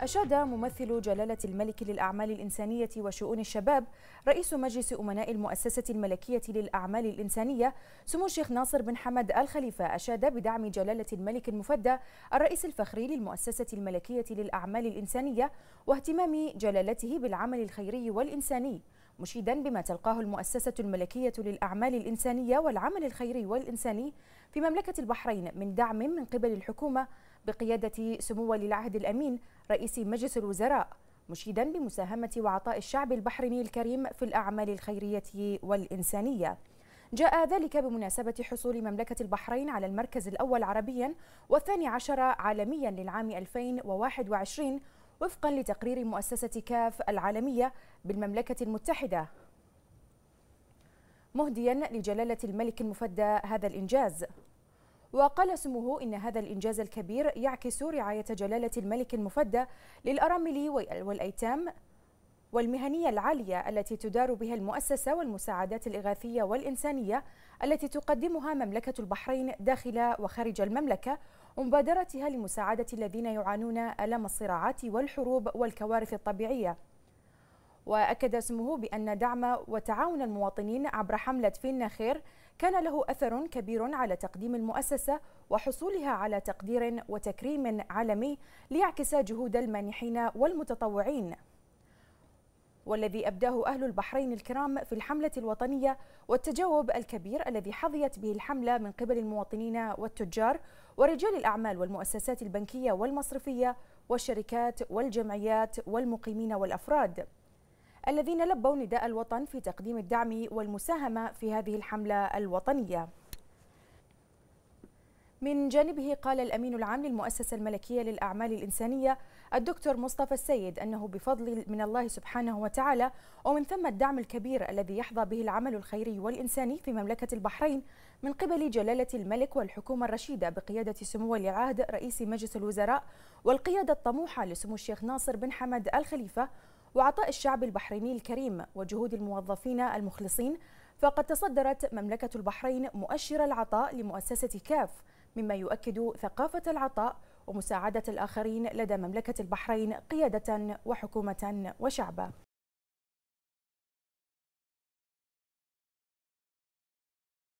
أشاد ممثل جلالة الملك للأعمال الإنسانية وشؤون الشباب رئيس مجلس أمناء المؤسسة الملكية للأعمال الإنسانية سمو الشيخ ناصر بن حمد الخليفة أشاد بدعم جلالة الملك المفدى الرئيس الفخري للمؤسسة الملكية للأعمال الإنسانية واهتمام جلالته بالعمل الخيري والإنساني مشيدا بما تلقاه المؤسسة الملكية للأعمال الإنسانية والعمل الخيري والإنساني في مملكة البحرين من دعم من قبل الحكومة بقيادة سمو ولي العهد الأمين رئيس مجلس الوزراء مشيدا بمساهمة وعطاء الشعب البحريني الكريم في الأعمال الخيرية والإنسانية جاء ذلك بمناسبة حصول مملكة البحرين على المركز الأول عربيا والثاني عشر عالميا للعام 2021 وفقا لتقرير مؤسسة كاف العالمية بالمملكة المتحدة مهديا لجلالة الملك المفدى هذا الإنجاز وقال سموه إن هذا الإنجاز الكبير يعكس رعاية جلالة الملك المفدى للأرامل والأيتام والمهنية العالية التي تدار بها المؤسسة والمساعدات الإغاثية والإنسانية التي تقدمها مملكة البحرين داخل وخارج المملكة ومبادرتها لمساعدة الذين يعانون ألم الصراعات والحروب والكوارث الطبيعية وأكد سموه بأن دعم وتعاون المواطنين عبر حملة فينا خير كان له أثر كبير على تقديم المؤسسة وحصولها على تقدير وتكريم عالمي ليعكس جهود المانحين والمتطوعين والذي أبداه أهل البحرين الكرام في الحملة الوطنية والتجاوب الكبير الذي حظيت به الحملة من قبل المواطنين والتجار ورجال الأعمال والمؤسسات البنكية والمصرفية والشركات والجمعيات والمقيمين والأفراد الذين لبوا نداء الوطن في تقديم الدعم والمساهمة في هذه الحملة الوطنية من جانبه قال الأمين العام للمؤسسة الملكية للأعمال الإنسانية الدكتور مصطفى السيد أنه بفضل من الله سبحانه وتعالى ومن ثم الدعم الكبير الذي يحظى به العمل الخيري والإنساني في مملكة البحرين من قبل جلالة الملك والحكومة الرشيدة بقيادة سمو ولي العهد رئيس مجلس الوزراء والقيادة الطموحة لسمو الشيخ ناصر بن حمد الخليفة وعطاء الشعب البحريني الكريم وجهود الموظفين المخلصين فقد تصدرت مملكة البحرين مؤشر العطاء لمؤسسة كاف مما يؤكد ثقافة العطاء ومساعدة الآخرين لدى مملكة البحرين قيادة وحكومة وشعبا